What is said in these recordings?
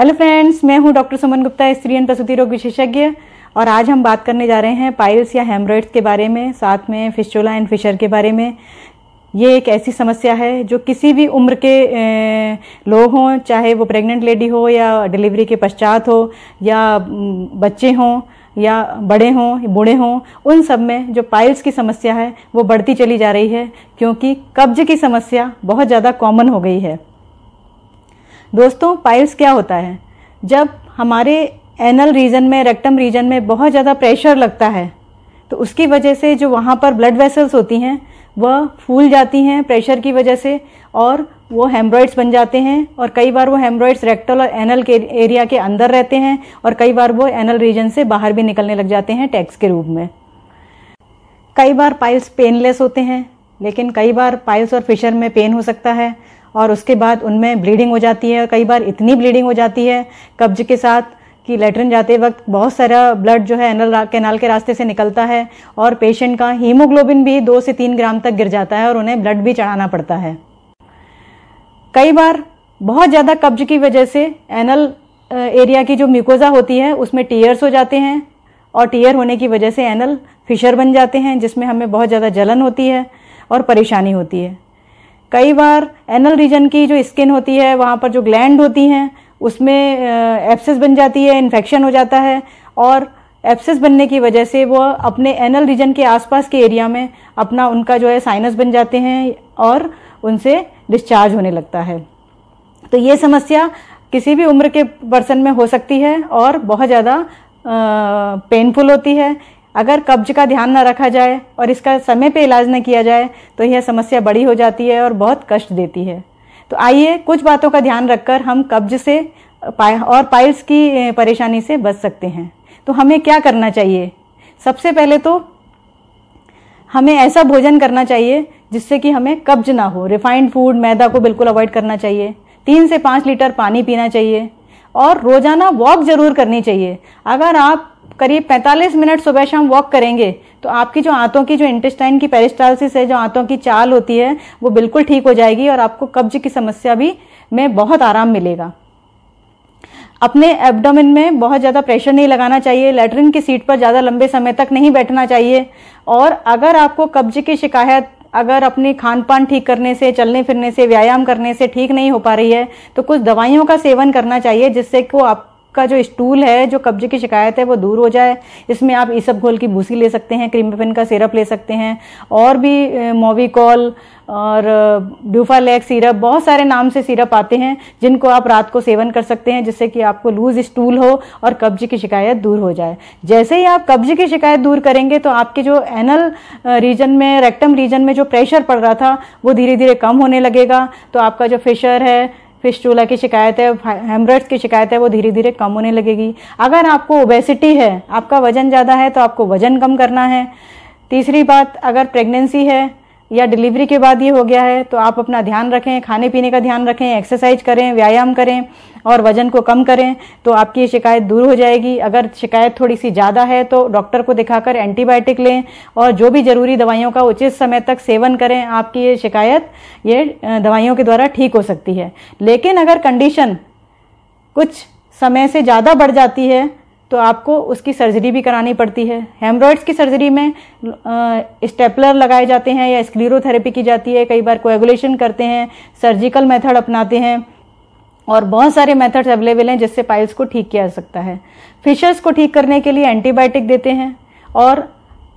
hello friends मैं हूं doctor सुमन गुप्ता स्त्री एंड प्रसूति रोग विशेषज्ञ और आज हम बात करने जा रहे हैं पाइल्स या हेमरॉइड्स के बारे में साथ में फिस्टोला एंड फिशर के बारे में ये एक ऐसी समस्या है जो किसी भी उम्र के लोग हों चाहे वो प्रेग्नेंट लेडी हो या डिलीवरी के पश्चात हो या बच्चे हों या बड़े हों बूढ़े हों उन सब में जो पाइल्स की समस्या है वो बढ़ती चली जा रही है क्योंकि कब्ज की समस्या बहुत ज़्यादा कॉमन हो गई है दोस्तों पाइल्स क्या होता है जब हमारे एनल रीजन में रेक्टम रीजन में बहुत ज़्यादा प्रेशर लगता है तो उसकी वजह से जो वहाँ पर ब्लड वेसल्स होती हैं वह फूल जाती हैं प्रेशर की वजह से और वो हेम्ब्रॉइड्स बन जाते हैं और कई बार वो हेम्ब्रॉइड्स रेक्टल और एनल के एरिया के अंदर रहते हैं और कई बार वो एनल रीजन से बाहर भी निकलने लग जाते हैं टैक्स के रूप में कई बार पाइल्स पेनलेस होते हैं लेकिन कई बार पाइल्स और फिशर में पेन हो सकता है और उसके बाद उनमें ब्लीडिंग हो जाती है कई बार इतनी ब्लीडिंग हो जाती है कब्ज के साथ कि लेटरिन जाते वक्त बहुत सारा ब्लड जो है एनल कैनाल के रास्ते से निकलता है और पेशेंट का हीमोग्लोबिन भी दो से तीन ग्राम तक गिर जाता है और उन्हें ब्लड भी चढ़ाना पड़ता है कई बार बहुत ज़्यादा कब्ज की वजह से एनल एरिया की जो म्यूकोजा होती है उसमें टीयर्स हो जाते हैं और टीयर होने की वजह से एनल फिशर बन जाते हैं जिसमें हमें बहुत ज़्यादा जलन होती है और परेशानी होती है कई बार एनल रीजन की जो स्किन होती है वहाँ पर जो ग्लैंड होती हैं उसमें एप्सेस बन जाती है इन्फेक्शन हो जाता है और एप्सेस बनने की वजह से वो अपने एनल रीजन के आसपास के एरिया में अपना उनका जो है साइनस बन जाते हैं और उनसे डिस्चार्ज होने लगता है तो ये समस्या किसी भी उम्र के पर्सन में हो सकती है और बहुत ज़्यादा पेनफुल होती है अगर कब्ज का ध्यान न रखा जाए और इसका समय पे इलाज न किया जाए तो यह समस्या बड़ी हो जाती है और बहुत कष्ट देती है तो आइए कुछ बातों का ध्यान रखकर हम कब्ज से और पाइल्स की परेशानी से बच सकते हैं तो हमें क्या करना चाहिए सबसे पहले तो हमें ऐसा भोजन करना चाहिए जिससे कि हमें कब्ज ना हो रिफाइंड फूड मैदा को बिल्कुल अवॉइड करना चाहिए तीन से पाँच लीटर पानी पीना चाहिए और रोजाना वॉक जरूर करनी चाहिए अगर आप करीब 45 मिनट सुबह शाम वॉक करेंगे तो आपकी जो आंतों की जो इंटेस्टाइन की पेरिस्टालसिस है जो आंतों की चाल होती है वो बिल्कुल ठीक हो जाएगी और आपको कब्ज की समस्या भी में बहुत आराम मिलेगा अपने एब्डोमिन में बहुत ज़्यादा प्रेशर नहीं लगाना चाहिए लेटरिन की सीट पर ज़्यादा लंबे समय तक नहीं बैठना चाहिए और अगर आपको कब्ज की शिकायत अगर अपने खान पान ठीक करने से चलने फिरने से व्यायाम करने से ठीक नहीं हो पा रही है तो कुछ दवाइयों का सेवन करना चाहिए जिससे को आप का जो स्टूल है जो कब्जे की शिकायत है वो दूर हो जाए इसमें आप इसब घोल की भूसी ले सकते हैं क्रीमपिन का सिरप ले सकते हैं और भी मोविकॉल और ड्यूफालैक सिरप बहुत सारे नाम से सिरप आते हैं जिनको आप रात को सेवन कर सकते हैं जिससे कि आपको लूज स्टूल हो और कब्जे की शिकायत दूर हो जाए जैसे ही आप कब्जे की शिकायत दूर करेंगे तो आपके जो एनल रीजन में रेक्टम रीजन में जो प्रेशर पड़ रहा था वो धीरे धीरे कम होने लगेगा तो आपका जो फिशर है फिस्टूला की शिकायत है हेमरेट्स की शिकायत है वो धीरे धीरे कम होने लगेगी अगर आपको ओबेसिटी है आपका वजन ज़्यादा है तो आपको वजन कम करना है तीसरी बात अगर प्रेगनेंसी है या डिलीवरी के बाद ये हो गया है तो आप अपना ध्यान रखें खाने पीने का ध्यान रखें एक्सरसाइज करें व्यायाम करें और वजन को कम करें तो आपकी शिकायत दूर हो जाएगी अगर शिकायत थोड़ी सी ज़्यादा है तो डॉक्टर को दिखाकर एंटीबायोटिक लें और जो भी ज़रूरी दवाइयों का उचित समय तक सेवन करें आपकी ये शिकायत ये दवाइयों के द्वारा ठीक हो सकती है लेकिन अगर कंडीशन कुछ समय से ज़्यादा बढ़ जाती है तो आपको उसकी सर्जरी भी करानी पड़ती है हेमरॉइड्स की सर्जरी में स्टेपलर लगाए जाते हैं या स्क्लीरोथेरेपी की जाती है कई बार कोएगुलेशन करते हैं सर्जिकल मेथड अपनाते हैं और बहुत सारे मेथड्स अवेलेबल हैं जिससे पाइल्स को ठीक किया जा सकता है फिशर्स को ठीक करने के लिए एंटीबायोटिक देते हैं और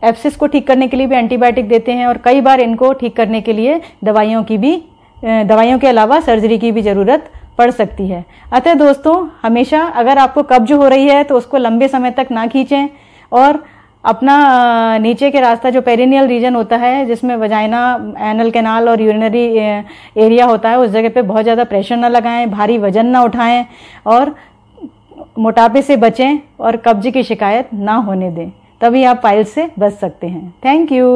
एप्सिस को ठीक करने के लिए भी एंटीबायोटिक देते हैं और कई बार इनको ठीक करने के लिए दवाइयों की भी दवाइयों के अलावा सर्जरी की भी ज़रूरत पड़ सकती है अतः दोस्तों हमेशा अगर आपको कब्ज हो रही है तो उसको लंबे समय तक ना खींचें और अपना नीचे के रास्ता जो पेरिनियल रीजन होता है जिसमें वजाइना एनल कैनाल और यूरिनरी एरिया होता है उस जगह पे बहुत ज़्यादा प्रेशर ना लगाएं भारी वजन ना उठाएं और मोटापे से बचें और कब्ज की शिकायत ना होने दें तभी आप पाइल से बच सकते हैं थैंक यू